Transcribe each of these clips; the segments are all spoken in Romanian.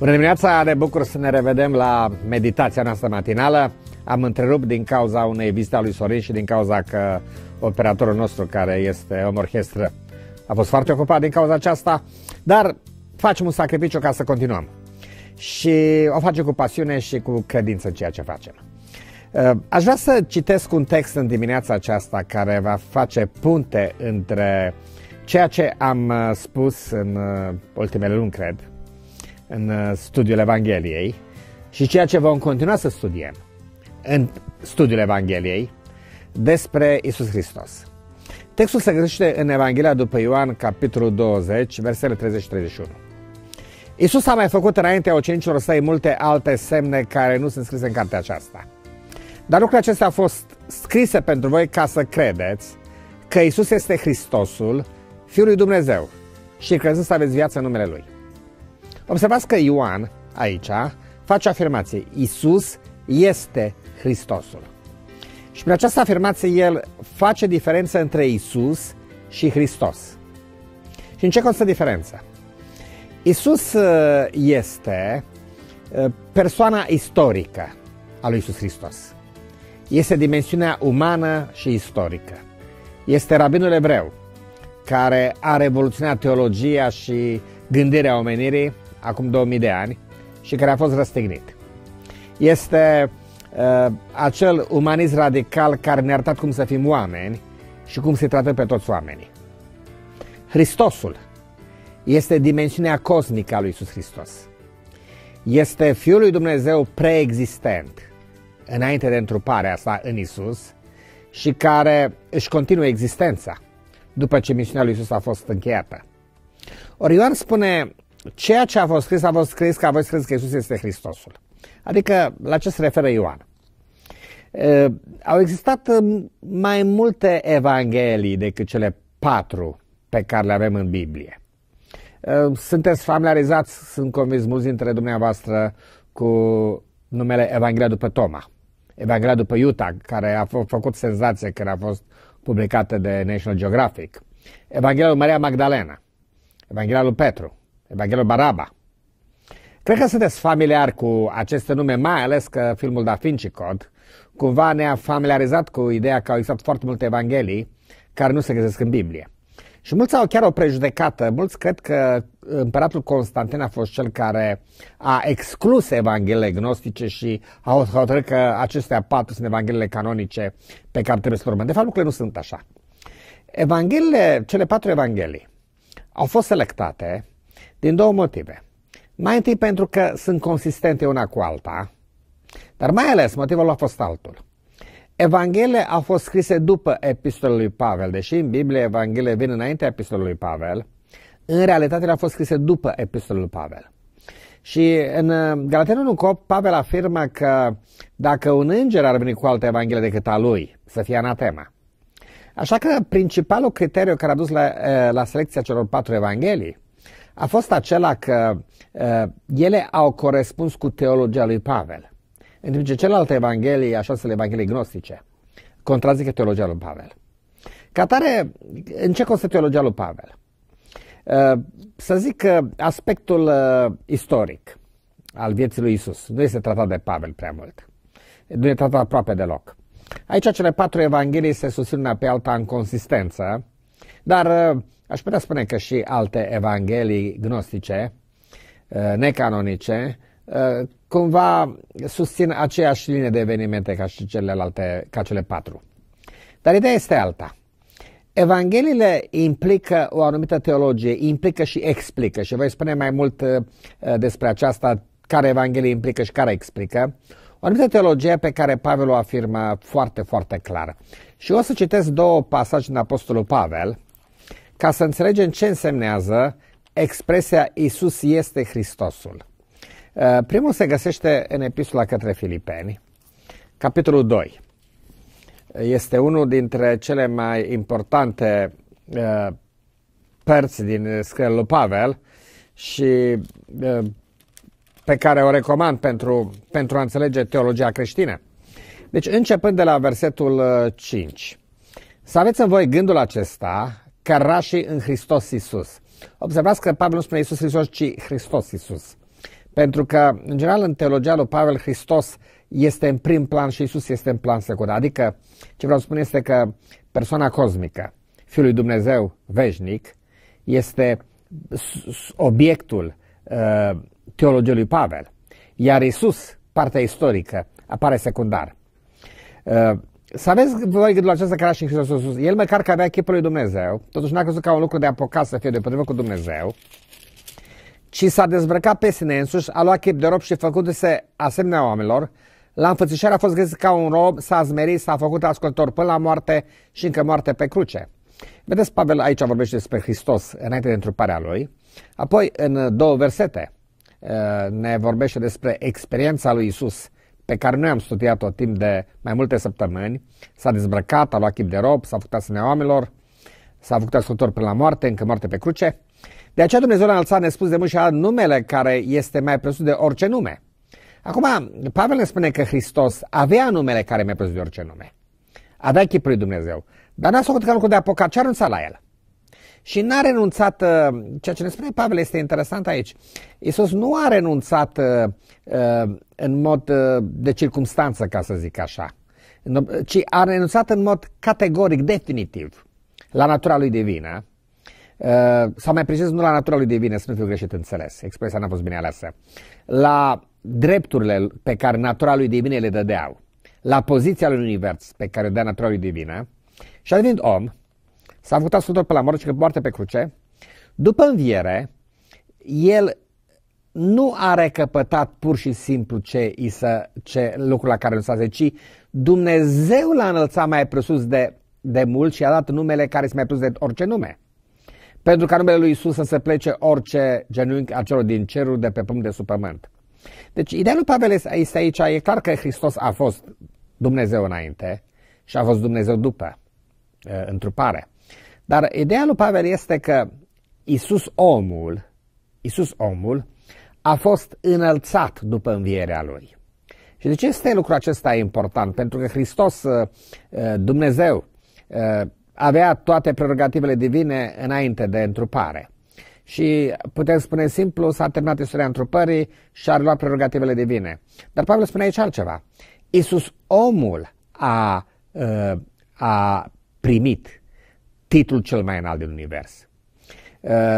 Bună dimineața, ne bucur să ne revedem la meditația noastră matinală. Am întrerupt din cauza unei vizite a lui Sorin și din cauza că operatorul nostru, care este om orchestră, a fost foarte ocupat din cauza aceasta, dar facem un sacrificiu ca să continuăm. Și o facem cu pasiune și cu credință în ceea ce facem. Uh, aș vrea să citesc un text în dimineața aceasta care va face punte între ceea ce am uh, spus în uh, ultimele luni, cred, în uh, studiul Evangheliei și ceea ce vom continua să studiem în studiul Evangheliei despre Isus Hristos. Textul se găsește în Evanghelia după Ioan, capitolul 20, versetele 30 și 31. Isus a mai făcut înaintea ucenicilor săi multe alte semne care nu sunt scrise în cartea aceasta. Dar lucrurile acestea au fost scrise pentru voi ca să credeți că Isus este Hristosul, Fiul lui Dumnezeu și crezând să aveți viață în numele Lui. Observați că Ioan, aici, face afirmație. Isus este Hristosul. Și prin această afirmație el face diferența între Isus și Hristos. Și în ce constă diferența? Isus uh, este uh, persoana istorică a lui Isus Hristos. Este dimensiunea umană și istorică. Este rabinul evreu care a revoluționat teologia și gândirea omenirii acum 2000 de ani și care a fost răstignit. Este uh, acel umanism radical care ne-a arătat cum să fim oameni și cum să tratăm pe toți oamenii. Hristosul este dimensiunea cosmică a lui Isus Hristos. Este Fiul lui Dumnezeu preexistent înainte de întruparea sa în Isus și care își continuă existența după ce misiunea lui Isus a fost încheiată. Ori Ioan spune ceea ce a fost scris, a fost scris că a fost scris că Iisus este Hristosul. Adică la ce se referă Ioan? Au existat mai multe evanghelii decât cele patru pe care le avem în Biblie. Sunteți familiarizați, sunt convins mulți dintre dumneavoastră, cu numele Evanghelia după Toma, Evanghelia după Iuta, care a făcut senzație când a fost publicată de National Geographic, Evanghelia lui Maria Magdalena, Evanghelia lui Petru, Evanghelul Baraba. Cred că sunteți familiar cu aceste nume, mai ales că filmul Da Vinci Code cumva ne-a familiarizat cu ideea că au existat foarte multe evanghelii care nu se găsesc în Biblie. Și mulți au chiar o prejudecată, mulți cred că împăratul Constantin a fost cel care a exclus evanghelele gnostice și a hotărât că acestea patru sunt evanghelele canonice pe care trebuie să urmăm. De fapt, lucrurile nu sunt așa. Evanghelile, cele patru evanghelii au fost selectate din două motive. Mai întâi pentru că sunt consistente una cu alta, dar mai ales motivul a fost altul. Evangheliile au fost scrise după epistolul lui Pavel, deși în Biblie Evangheliile vin înaintea epistolului lui Pavel, în realitate le-au fost scrise după epistolul lui Pavel. Și în uh, Galatenul 1 cop, Pavel afirmă că dacă un înger ar veni cu altă evanghelie decât a lui, să fie anatema. Așa că principalul criteriu care a dus la, uh, la selecția celor patru evanghelii a fost acela că uh, ele au corespuns cu teologia lui Pavel, în timp ce celelalte evanghelii, așa sunt evanghelii gnostice, contrazic teologia lui Pavel. Ca tare, în ce constă teologia lui Pavel? Uh, să zic că aspectul uh, istoric al vieții lui Isus nu este tratat de Pavel prea mult. Nu este tratat aproape deloc. Aici cele patru evanghelii se susțin una pe alta în consistență, dar uh, Aș putea spune că și alte evanghelii gnostice, uh, necanonice, uh, cumva susțin aceeași linie de evenimente ca și celelalte, ca cele patru. Dar ideea este alta. Evangheliile implică o anumită teologie, implică și explică și voi spune mai mult uh, despre aceasta, care Evanghelie implică și care explică, o anumită teologie pe care Pavel o afirmă foarte, foarte clar. Și o să citesc două pasaje din Apostolul Pavel, ca să înțelegem ce însemnează expresia Isus este Hristosul. Uh, primul se găsește în epistola către Filipeni, capitolul 2. Este unul dintre cele mai importante uh, părți din scrierea lui Pavel și uh, pe care o recomand pentru, pentru a înțelege teologia creștină. Deci, începând de la versetul 5. Să aveți în voi gândul acesta, cărașii în Hristos Isus. Observați că Pavel nu spune Isus Hristos, ci Hristos Isus. Pentru că, în general, în teologia lui Pavel, Hristos este în prim plan și Isus este în plan secundar. Adică, ce vreau să spun este că persoana cosmică, Fiul lui Dumnezeu veșnic, este obiectul uh, teologiei lui Pavel. Iar Isus, partea istorică, apare secundar. Uh, să aveți voi gândul acesta care și Hristos Iisus. El măcar că avea chipul lui Dumnezeu, totuși n-a crezut ca un lucru de apocat să fie potrivă cu Dumnezeu, ci s-a dezbrăcat pe sine însuși, a luat chip de rob și de se asemenea oamenilor, la înfățișare a fost găsit ca un rob, s-a zmerit, s-a făcut ascultor până la moarte și încă moarte pe cruce. Vedeți, Pavel aici vorbește despre Hristos înainte de întruparea lui, apoi în două versete eh, ne vorbește despre experiența lui Isus pe care noi am studiat-o timp de mai multe săptămâni, s-a dezbrăcat, a luat chip de rob, s-a făcut asemenea oamenilor, s-a făcut ascultor până la moarte, încă moarte pe cruce. De aceea Dumnezeu a a spus de mult și a numele care este mai presus de orice nume. Acum, Pavel ne spune că Hristos avea numele care mai presus de orice nume. Avea chipul lui Dumnezeu. Dar n-a făcut ca lucru de apocat, ce a renunțat la el? Și n-a renunțat, uh, ceea ce ne spune Pavel este interesant aici, Iisus nu a renunțat uh, uh în mod uh, de circumstanță, ca să zic așa, ci a renunțat în mod categoric, definitiv, la natura lui divină, uh, sau mai precis, nu la natura lui divină, să nu fiu greșit înțeles, expresia n-a fost bine aleasă, la drepturile pe care natura lui divină le dădeau, la poziția lui univers pe care o dea natura lui divină, și a devenit om, s-a făcut ascultor pe la mort și că moarte pe cruce, după înviere, el nu a recăpătat pur și simplu ce, isă, ce lucru la care nu s-a ci Dumnezeu l-a înălțat mai presus de, de mult și a dat numele care este mai presus de orice nume. Pentru ca numele lui Isus să se plece orice genunchi a celor din cerul de pe pământ de sub pământ. Deci ideea lui Pavel este aici, e clar că Hristos a fost Dumnezeu înainte și a fost Dumnezeu după uh, întrupare. Dar ideea lui Pavel este că Isus omul, Isus omul, a fost înălțat după învierea lui. Și de ce este lucrul acesta important? Pentru că Hristos, uh, uh, Dumnezeu, uh, avea toate prerogativele divine înainte de întrupare. Și putem spune simplu, s-a terminat istoria întrupării și a luat prerogativele divine. Dar Pavel spune aici altceva. Iisus omul a, a primit titlul cel mai înalt din univers.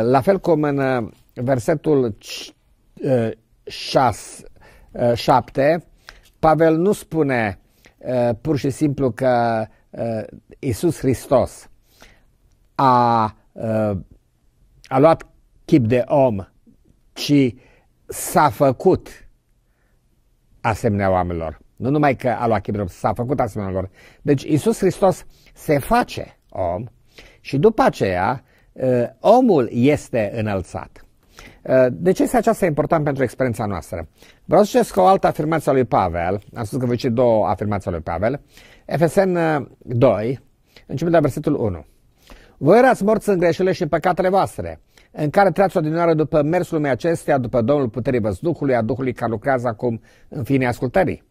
La fel cum în versetul 6, 7, eh, Pavel nu spune eh, pur și simplu că eh, Isus Hristos a, a luat chip de om, ci s-a făcut asemenea oamenilor. Nu numai că a luat chip de om, s-a făcut asemenea lor. Deci Isus Hristos se face om și după aceea omul este înălțat. Eh, de ce este aceasta important pentru experiența noastră? Vreau să citesc o altă afirmație a lui Pavel. Am spus că voi citi două afirmații a lui Pavel. Efesen 2, eh, începând de la versetul 1. Voi erați morți în greșelile și în păcatele voastre, în care trăiați odinioară după mersul meu acestea, după Domnul Puterii Văzduhului, a Duhului care lucrează acum în fine ascultării.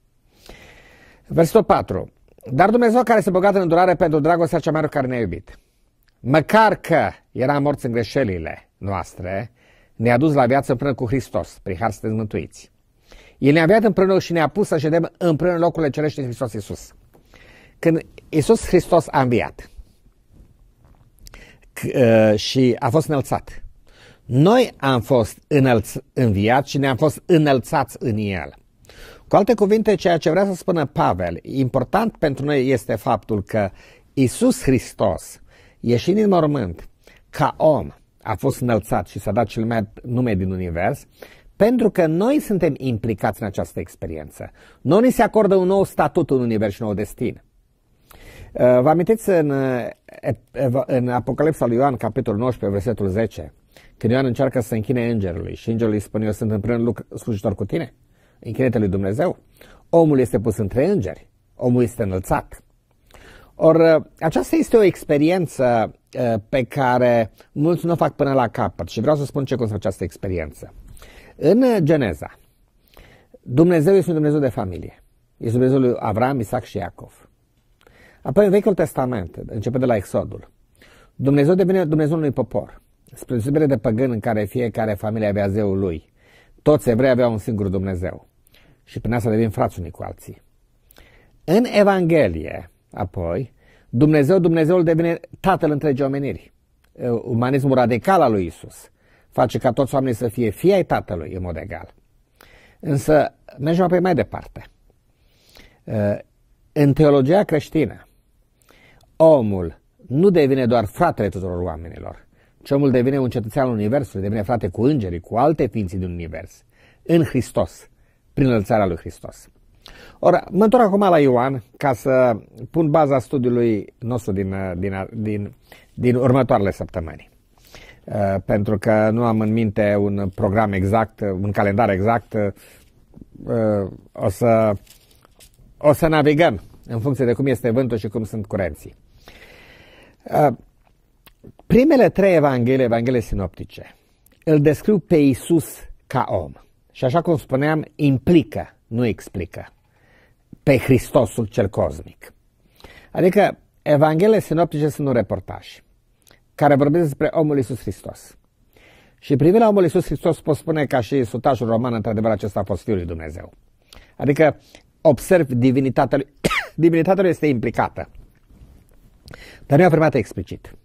Versetul 4. Dar Dumnezeu care se bogat în îndurare pentru dragostea cea mare care ne-a iubit, măcar că eram morți în greșelile noastre, ne-a dus la viață împreună cu Hristos, prin har suntem mântuiți. El ne-a viat împreună și ne-a pus să ședem împreună în locurile cerești în Hristos Iisus. Când Iisus Hristos a înviat ă, și a fost înălțat, noi am fost înălț, înviat și ne-am fost înălțați în El. Cu alte cuvinte, ceea ce vrea să spună Pavel, important pentru noi este faptul că Isus Hristos, ieșind din mormânt, ca om, a fost înălțat și s-a dat cel mai nume din univers, pentru că noi suntem implicați în această experiență. Noi ni se acordă un nou statut în univers și un nou destin. Uh, vă amintiți în, uh, în Apocalipsa lui Ioan, capitolul 19, versetul 10, când Ioan încearcă să închine îngerului și îngerul îi spune, eu sunt împreună lucru, slujitor cu tine, închinete lui Dumnezeu. Omul este pus între îngeri, omul este înălțat. Or, uh, aceasta este o experiență uh, pe care mulți nu o fac până la capăt și vreau să spun ce constă această experiență. În uh, Geneza, Dumnezeu este un Dumnezeu de familie. Este Dumnezeul lui Avram, Isaac și Iacov. Apoi în Vechiul Testament, începe de la Exodul, Dumnezeu devine Dumnezeul unui popor. Spre deosebire de păgân în care fiecare familie avea zeul lui, toți evrei aveau un singur Dumnezeu. Și prin asta devin frați unii cu alții. În Evanghelie, Apoi, Dumnezeu, Dumnezeul devine Tatăl întregii omeniri. Umanismul radical al lui Isus face ca toți oamenii să fie fie ai Tatălui în mod egal. Însă, mergem apoi mai departe. În teologia creștină, omul nu devine doar fratele tuturor oamenilor, ci omul devine un cetățean al Universului, devine frate cu îngerii, cu alte ființe din Univers, în Hristos, prin înălțarea lui Hristos. Ora, mă întorc acum la Ioan ca să pun baza studiului nostru din, uh, din, uh, din, din următoarele săptămâni. Uh, pentru că nu am în minte un program exact, un calendar exact, o să, o să navigăm în funcție de cum este vântul și cum sunt curenții. Primele trei evanghelii, evanghelii sinoptice, îl descriu pe Isus ca om. Și așa cum spuneam, implică nu explică pe Hristosul cel cosmic. Adică Evangheliile sinoptice sunt un reportaj care vorbesc despre omul Iisus Hristos. Și privind la omul Iisus Hristos pot spune ca și sutașul roman, într-adevăr acesta a fost Fiul lui Dumnezeu. Adică observ divinitatea lui, divinitatea lui este implicată. Dar nu e afirmată explicit.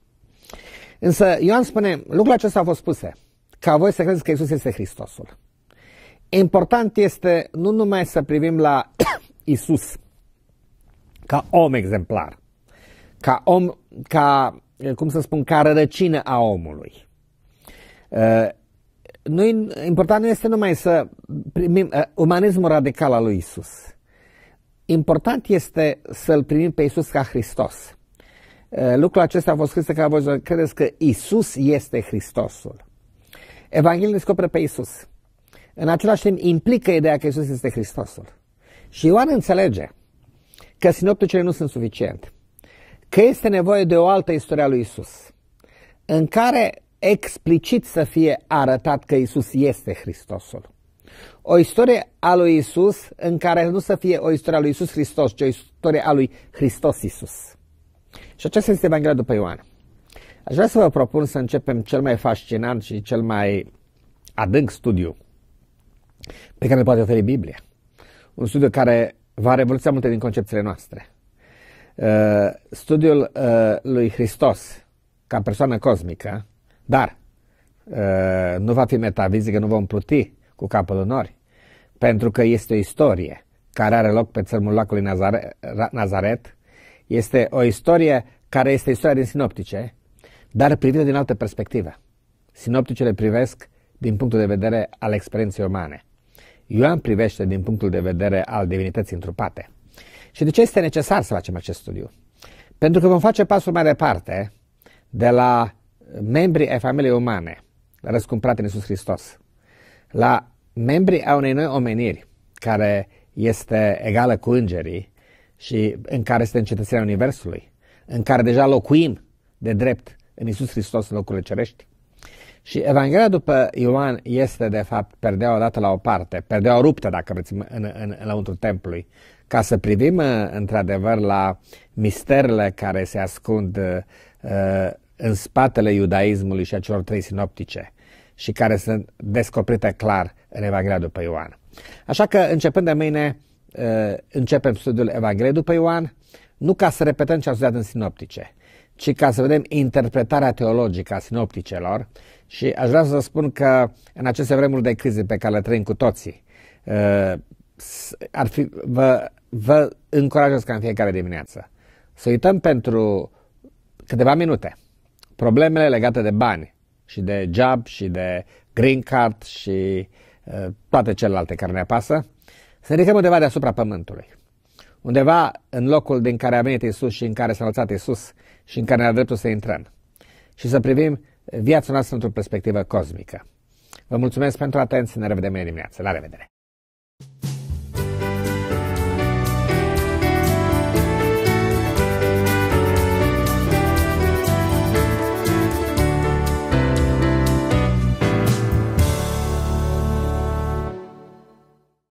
Însă Ioan spune, lucrul acesta a fost spuse, ca voi să credeți că Iisus este Hristosul important este nu numai să privim la Isus ca om exemplar, ca om, ca, cum să spun, ca rădăcină a omului. Uh, nu, important nu este numai să primim uh, umanismul radical al lui Isus. Important este să-L primim pe Isus ca Hristos. Uh, lucrul acesta a fost scris ca voi să credeți că Isus este Hristosul. Evanghelia descoperă pe Isus în același timp implică ideea că Isus este Hristosul. Și Ioan înțelege că sinopticele nu sunt suficiente, că este nevoie de o altă istorie a lui Isus, în care explicit să fie arătat că Isus este Hristosul. O istorie a lui Isus în care nu să fie o istorie a lui Isus Hristos, ci o istorie a lui Hristos Isus. Și aceasta este Evanghelia după Ioan. Aș vrea să vă propun să începem cel mai fascinant și cel mai adânc studiu pe care le poate oferi Biblia. Un studiu care va revoluția multe din concepțiile noastre. Uh, studiul uh, lui Hristos ca persoană cosmică, dar uh, nu va fi metafizică, nu vom pluti cu capul în ori, pentru că este o istorie care are loc pe țărmul lacului Nazaret, Nazaret, este o istorie care este istoria din sinoptice, dar privită din altă perspectivă. Sinopticele privesc din punctul de vedere al experienței umane. Ioan privește din punctul de vedere al divinității întrupate. Și de ce este necesar să facem acest studiu? Pentru că vom face pasul mai departe de la membrii ai familiei umane răscumprate în Iisus Hristos, la membrii a unei noi omeniri care este egală cu îngerii și în care este încetățenia Universului, în care deja locuim de drept în Iisus Hristos în locurile cerești, și Evanghelia după Ioan este de fapt o dată la o parte, perdea ruptă dacă vreți în, în, în lăuntru templului, ca să privim uh, într-adevăr la misterele care se ascund uh, uh, în spatele iudaismului și a celor trei sinoptice și care sunt descoperite clar în Evanghelia după Ioan. Așa că începând de mâine uh, începem studiul Evangheliei după Ioan, nu ca să repetăm ce am studiat în sinoptice, ci ca să vedem interpretarea teologică a sinopticelor și aș vrea să vă spun că în aceste vremuri de crize pe care le trăim cu toții, uh, ar fi, vă, vă încurajez ca în fiecare dimineață să uităm pentru câteva minute problemele legate de bani și de job și de green card și uh, toate celelalte care ne apasă, să ne ridicăm undeva deasupra pământului. Undeva în locul din care a venit Isus și în care s-a înălțat Isus și în care ne-a dreptul să intrăm și să privim viața noastră într-o perspectivă cosmică. Vă mulțumesc pentru atenție, ne revedem mâine dimineață. La revedere!